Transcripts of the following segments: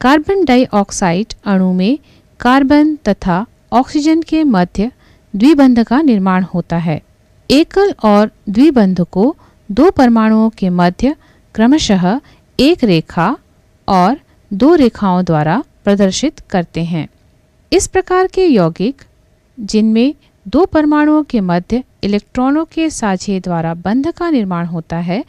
carbon dioxide अणु में carbon तथा ऑक्सीजन के मध्य द्विबंध का निर्माण होता है एकल और द्विबंध को दो परमाणुओं के मध्य क्रमशः एक रेखा और दो रेखाओं द्वारा प्रदर्शित करते हैं इस प्रकार के यौगिक जिनमें दो परमाणुओं के मध्य इलेक्ट्रॉनों के साझे द्वारा बंध का निर्माण होता है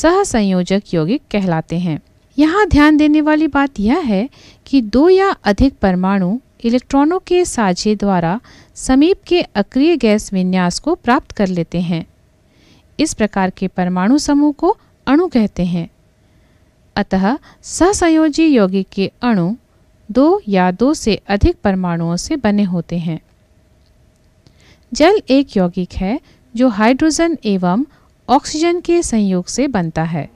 सहसंयोजक यौगिक कहलाते हैं यहाँ ध्यान देने वाली बात यह है कि दो या अधिक परमाणु इलेक्ट्रॉनों के साझे द्वारा समीप के अक्रिय गैस विन्यास को प्राप्त कर लेते हैं इस प्रकार के परमाणु समूह को अणु कहते हैं अतः सहसंयोजी यौगिक के अणु दो या दो से अधिक परमाणुओं से बने होते हैं जल एक यौगिक है जो हाइड्रोजन एवं ऑक्सीजन के संयोग से बनता है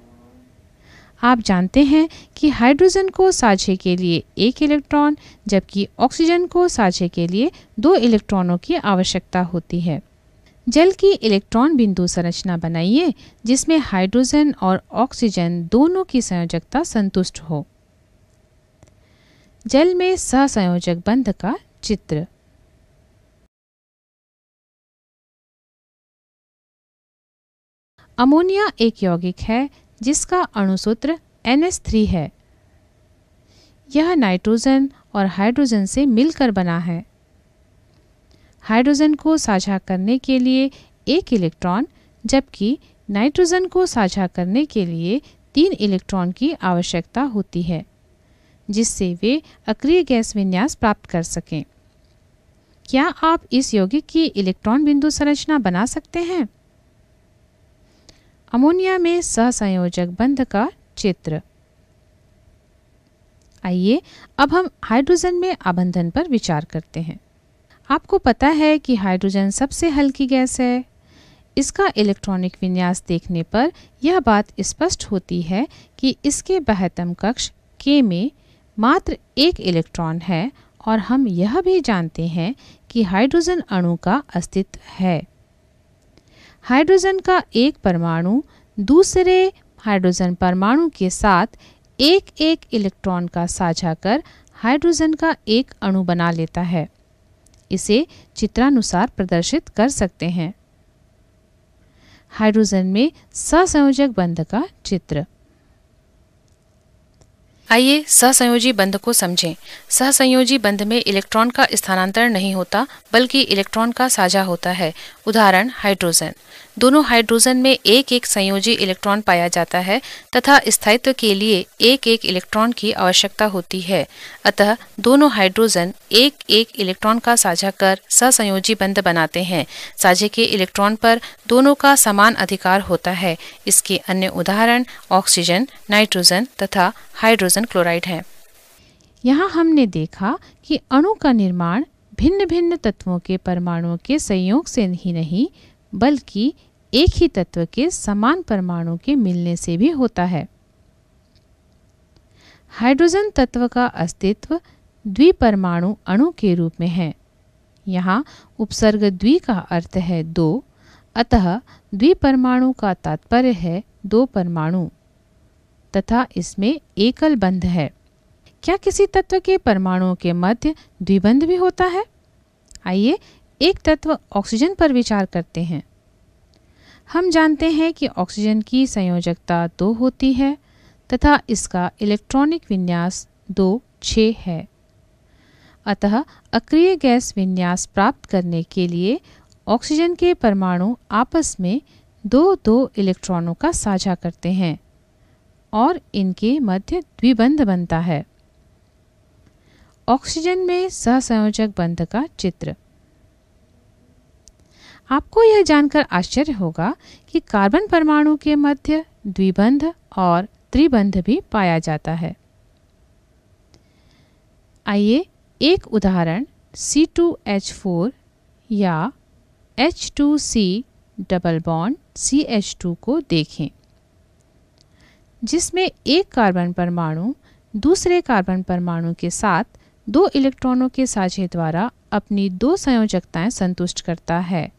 आप जानते हैं कि हाइड्रोजन को साझे के लिए एक इलेक्ट्रॉन जबकि ऑक्सीजन को साझे के लिए दो इलेक्ट्रॉनों की आवश्यकता होती है जल की इलेक्ट्रॉन बिंदु संरचना बनाइए जिसमें हाइड्रोजन और ऑक्सीजन दोनों की संयोजकता संतुष्ट हो जल में सहसंयोजक बंध का चित्र अमोनिया एक यौगिक है जिसका अणुसूत्र एन थ्री है यह नाइट्रोजन और हाइड्रोजन से मिलकर बना है हाइड्रोजन को साझा करने के लिए एक इलेक्ट्रॉन जबकि नाइट्रोजन को साझा करने के लिए तीन इलेक्ट्रॉन की आवश्यकता होती है जिससे वे अक्रिय गैस विन्यास प्राप्त कर सकें क्या आप इस यौगिक की इलेक्ट्रॉन बिंदु संरचना बना सकते हैं अमोनिया में सहसंयोजक बंध का चित्र आइए अब हम हाइड्रोजन में आबंधन पर विचार करते हैं आपको पता है कि हाइड्रोजन सबसे हल्की गैस है इसका इलेक्ट्रॉनिक विन्यास देखने पर यह बात स्पष्ट होती है कि इसके बहतम कक्ष के में मात्र एक इलेक्ट्रॉन है और हम यह भी जानते हैं कि हाइड्रोजन अणु का अस्तित्व है हाइड्रोजन का एक परमाणु दूसरे हाइड्रोजन परमाणु के साथ एक एक इलेक्ट्रॉन का साझा कर हाइड्रोजन का एक अणु बना लेता है इसे चित्रानुसार प्रदर्शित कर सकते हैं हाइड्रोजन में ससंयोजक बंध का चित्र आइए सहसंयोजी बंध को समझें सहसंयोजी बंध में इलेक्ट्रॉन का स्थानांतरण नहीं होता बल्कि इलेक्ट्रॉन का साझा होता है उदाहरण हाइड्रोजन दोनों हाइड्रोजन में एक एक संयोजी इलेक्ट्रॉन पाया जाता है तथा स्थायित्व के लिए एक एक इलेक्ट्रॉन की आवश्यकता होती है अतः दोनों हाइड्रोजन एक एक इलेक्ट्रॉन का साझा कर सहसंयोजी बंध बनाते हैं साझे के इलेक्ट्रॉन पर दोनों का समान अधिकार होता है इसके अन्य उदाहरण ऑक्सीजन नाइट्रोजन तथा हाइड्रोजन आयरन क्लोराइड है यहाँ हमने देखा कि अणु का निर्माण भिन्न भिन्न तत्वों के परमाणुओं के संयोग से ही नहीं बल्कि एक ही तत्व के समान परमाणु के मिलने से भी होता है हाइड्रोजन तत्व का अस्तित्व द्विपरमाणु अणु के रूप में है यहाँ उपसर्ग द्वि का अर्थ है दो अतः द्विपरमाणु का तात्पर्य है दो परमाणु तथा इसमें एकल बंध है क्या किसी तत्व के परमाणुओं के मध्य द्विबंध भी होता है आइए एक तत्व ऑक्सीजन पर विचार करते हैं हम जानते हैं कि ऑक्सीजन की संयोजकता दो होती है तथा इसका इलेक्ट्रॉनिक विन्यास दो छ है अतः अक्रिय गैस विन्यास प्राप्त करने के लिए ऑक्सीजन के परमाणु आपस में दो दो इलेक्ट्रॉनों का साझा करते हैं और इनके मध्य द्विबंध बनता है ऑक्सीजन में सहसंयोजक बंध का चित्र आपको यह जानकर आश्चर्य होगा कि कार्बन परमाणु के मध्य द्विबंध और त्रिबंध भी पाया जाता है आइए एक उदाहरण C2H4 या H2C डबल बॉन्ड CH2 को देखें जिसमें एक कार्बन परमाणु दूसरे कार्बन परमाणु के साथ दो इलेक्ट्रॉनों के साझे द्वारा अपनी दो संयोजकताएं संतुष्ट करता है